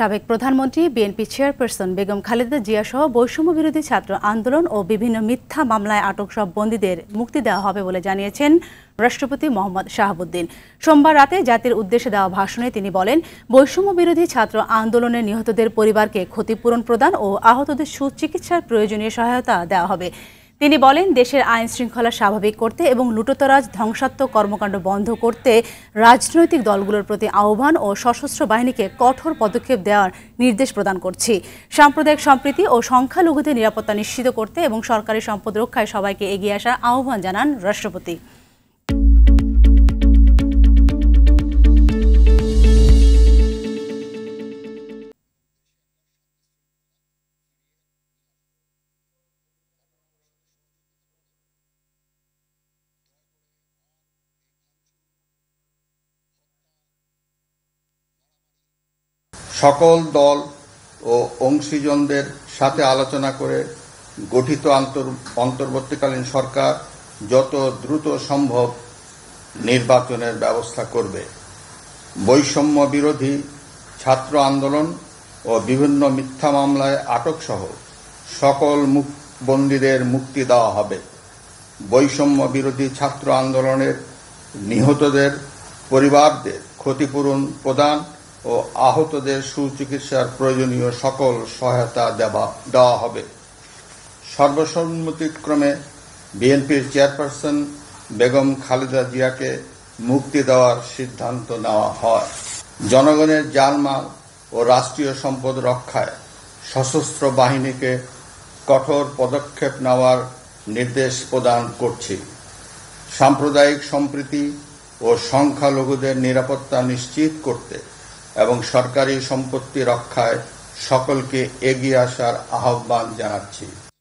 সাবেক প্রধানমন্ত্রী বিএনপি চেয়ারপারসন বেগম খালেদা জিয়া সহ বৈষম্য বিরোধী ছাত্র আন্দোলন ও বিভিন্ন মিথ্যা মামলায় আটক সব বন্দীদের মুক্তি দেওয়া হবে বলে জানিয়েছেন রাষ্ট্রপতি মোহাম্মদ শাহাবুদ্দিন সোমবার রাতে জাতির উদ্দেশ্যে দেওয়া ভাষণে তিনি বলেন বৈষম্য বিরোধী ছাত্র আন্দোলনে নিহতদের পরিবারকে ক্ষতিপূরণ প্রদান ও আহতদের সুচিকিৎসার প্রয়োজনীয় সহায়তা দেওয়া হবে তিনি বলেন দেশের আইন শৃঙ্খলা স্বাভাবিক করতে এবং লুটোতরাজ ধ্বংসাত্মক কর্মকাণ্ড বন্ধ করতে রাজনৈতিক দলগুলোর প্রতি আহ্বান ও সশস্ত্র বাহিনীকে কঠোর পদক্ষেপ দেওয়ার নির্দেশ প্রদান করছি সাম্প্রদায়িক সম্প্রীতি ও সংখ্যালঘুদের নিরাপত্তা নিশ্চিত করতে এবং সরকারি সম্পদ রক্ষায় সবাইকে এগিয়ে আসার আহ্বান জানান রাষ্ট্রপতি সকল দল ও অংশীজনদের সাথে আলোচনা করে গঠিত অন্তর্বর্তীকালীন সরকার যত দ্রুত সম্ভব নির্বাচনের ব্যবস্থা করবে বৈষম্য বিরোধী ছাত্র আন্দোলন ও বিভিন্ন মিথ্যা মামলায় আটকসহ সকল বন্দীদের মুক্তি দেওয়া হবে বৈষম্য বিরোধী ছাত্র আন্দোলনের নিহতদের পরিবারদের ক্ষতিপূরণ প্রদান ও আহতদের সুচিকিৎসার প্রয়োজনীয় সকল সহায়তা দেওয়া দেওয়া হবে সর্বসম্মতিক্রমে বিএনপির চেয়ারপারসন বেগম খালেদা জিয়াকে মুক্তি দেওয়ার সিদ্ধান্ত নেওয়া হয় জনগণের জানমাল ও রাষ্ট্রীয় সম্পদ রক্ষায় সশস্ত্র বাহিনীকে কঠোর পদক্ষেপ নেওয়ার নির্দেশ প্রদান করছি সাম্প্রদায়িক সম্প্রীতি ও সংখ্যালঘুদের নিরাপত্তা নিশ্চিত করতে এবং সরকারি সম্পত্তি রক্ষায় সকলকে এগিয়ে আসার আহ্বান জানাচ্ছি